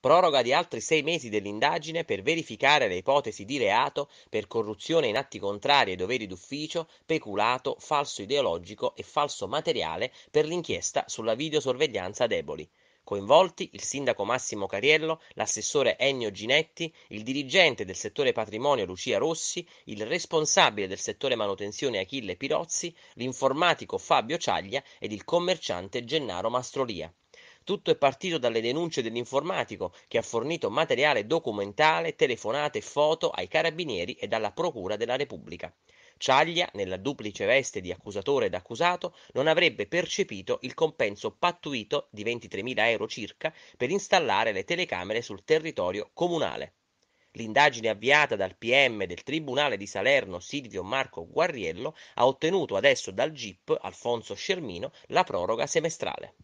proroga di altri sei mesi dell'indagine per verificare le ipotesi di reato per corruzione in atti contrari ai doveri d'ufficio, peculato, falso ideologico e falso materiale per l'inchiesta sulla videosorveglianza deboli. Coinvolti il sindaco Massimo Cariello, l'assessore Ennio Ginetti, il dirigente del settore patrimonio Lucia Rossi, il responsabile del settore manutenzione Achille Pirozzi, l'informatico Fabio Ciaglia ed il commerciante Gennaro Mastrolia. Tutto è partito dalle denunce dell'informatico che ha fornito materiale documentale, telefonate e foto ai carabinieri e alla Procura della Repubblica. Ciaglia, nella duplice veste di accusatore ed accusato, non avrebbe percepito il compenso pattuito di 23.000 euro circa per installare le telecamere sul territorio comunale. L'indagine avviata dal PM del Tribunale di Salerno Silvio Marco Guarriello ha ottenuto adesso dal GIP Alfonso Scermino la proroga semestrale.